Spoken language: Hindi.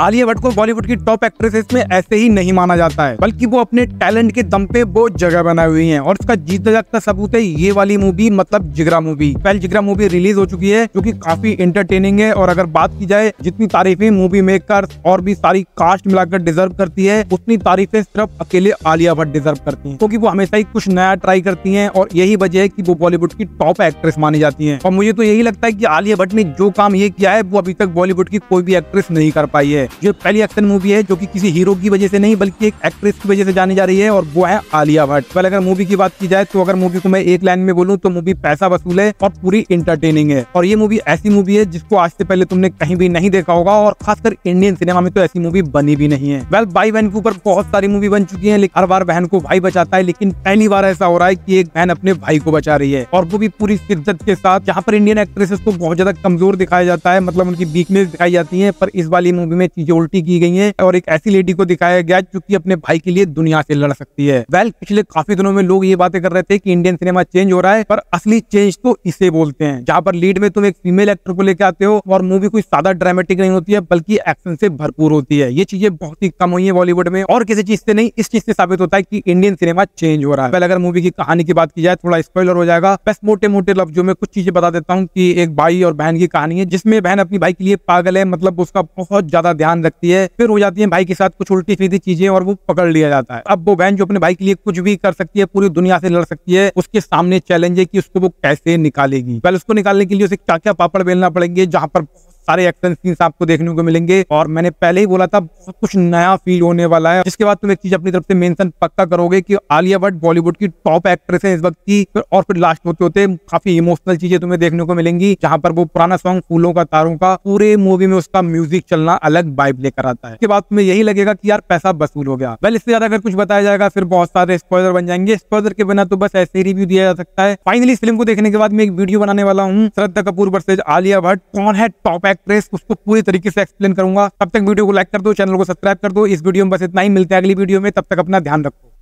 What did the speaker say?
आलिया भट्ट को बॉलीवुड की टॉप एक्ट्रेसेस में ऐसे ही नहीं माना जाता है बल्कि वो अपने टैलेंट के दम पे बहुत जगह बनाई हुई है और इसका जीतता जागता सबूत है ये वाली मूवी मतलब जिगरा मूवी पहले जिगरा मूवी रिलीज हो चुकी है जो की काफी इंटरटेनिंग है और अगर बात की जाए जितनी तारीफें मूवी मेकर और भी सारी कास्ट मिलाकर डिजर्व करती है उतनी तारीफें सिर्फ अकेले आलिया भट्ट डिजर्व करती है क्योंकि वो हमेशा ही कुछ नया ट्राई करती है और यही वजह है की वो बॉलीवुड की टॉप एक्ट्रेस मानी जाती है और मुझे तो यही लगता है की आलिया भट्ट ने जो काम ये किया है वो अभी तक बॉलीवुड की कोई भी एक्ट्रेस नहीं कर पाई है है जो पहली एक्शन मूवी है जो की किसी हीरो की वजह से नहीं बल्कि एक एक्ट्रेस की वजह से जानी जा रही है और वो है आलिया भट्ट पहले अगर मूवी की बात की जाए तो अगर मूवी को मैं एक लाइन में बोलूँ तो मूवी पैसा वसूल है और पूरी इंटरटेनिंग है और ये मूवी ऐसी मूवी है जिसको आज से पहले तुमने कहीं भी नहीं देखा होगा और खासकर इंडियन सिनेमा में तो ऐसी मूवी बनी भी नहीं है वेल भाई बहन के ऊपर बहुत सारी मूवी बन चुकी है लेकिन हर बार बहन को भाई बचाता है लेकिन पहली बार ऐसा हो रहा है की एक बहन अपने भाई को बचा रही है और वो भी पूरी शिद्दत के साथ जहाँ पर इंडियन एक्ट्रेसेस को बहुत ज्यादा कमजोर दिखाया जाता है मतलब उनकी वीकनेस दिखाई जाती है पर इस वाली मूवी में चीजें उल्टी की गई है और एक ऐसी लेडी को दिखाया गया जो की अपने भाई के लिए दुनिया से लड़ सकती है वेल पिछले काफी दिनों में लोग ये बातें कर रहे थे कि इंडियन सिनेमा चेंज हो रहा है पर असली चेंज तो इसे बोलते हैं जहाँ पर लीड में तुम एक फीमेल एक्टर को लेकर आते हो और मूवी कोई सादा ड्रामेटिक नहीं होती है बल्कि एक्शन से भरपूर होती है ये चीजें बहुत ही कम हुई है बॉलीवुड में और किसी चीज से नहीं इस चीज से साबित होता है की इंडियन सिनेमा चेंज हो रहा है पहले अगर मूवी की कहानी की बात की जाए थोड़ा स्पॉइलर हो जाएगा बस मोटे मोटे लफ्जों में कुछ चीजें बता देता हूँ की एक भाई और बहन की कहानी है जिसमें बहन अपनी भाई के लिए पागल है मतलब उसका बहुत ज्यादा ध्यान रखती है फिर हो जाती है भाई के साथ कुछ उल्टी सीधी चीजें और वो पकड़ लिया जाता है अब वो बहन जो अपने भाई के लिए कुछ भी कर सकती है पूरी दुनिया से लड़ सकती है उसके सामने चैलेंज है कि उसको वो कैसे निकालेगी पहले उसको निकालने के लिए उसे क्या क्या पापड़ बेलना पड़ेंगे जहां पर सारे एक्शन सीन्स आपको देखने को मिलेंगे और मैंने पहले ही बोला था बहुत कुछ नया फील होने वाला है जिसके बाद तुम एक चीज अपनी तरफ से मेंशन पक्का करोगे कि आलिया भट्ट बॉलीवुड की टॉप एक्ट्रेस है इस वक्त की और फिर लास्ट होते होते काफी इमोशनल चीजें तुम्हें देखने को मिलेंगी जहां पर वो पुराना सॉन्ग फूलों का तारों का पूरे मूवी में उसका म्यूजिक चलना अलग वाइब लेकर आता है उसके बाद तुम्हें यही लगेगा की यार पैसा वसूल हो गया वेल इससे ज्यादा अगर कुछ बताया जाएगा फिर बहुत सारे स्पॉयर बन जाएंगे स्पॉयर के बिना तो बस ऐसे ही रिव्यू दिया जा सकता है फाइनली फिल्म को देखने के बाद मैं एक वीडियो बनाने वाला हूँ श्रद्धा कपूर वर्सेज आलिया भट्ट कौन है टॉप बैक प्रेस उसको पूरी तरीके से एक्सप्लेन करूंगा तब तक वीडियो को लाइक कर दो चैनल को सब्सक्राइब कर दो इस वीडियो में बस इतना ही मिलते है अगली वीडियो में तब तक अपना ध्यान रखो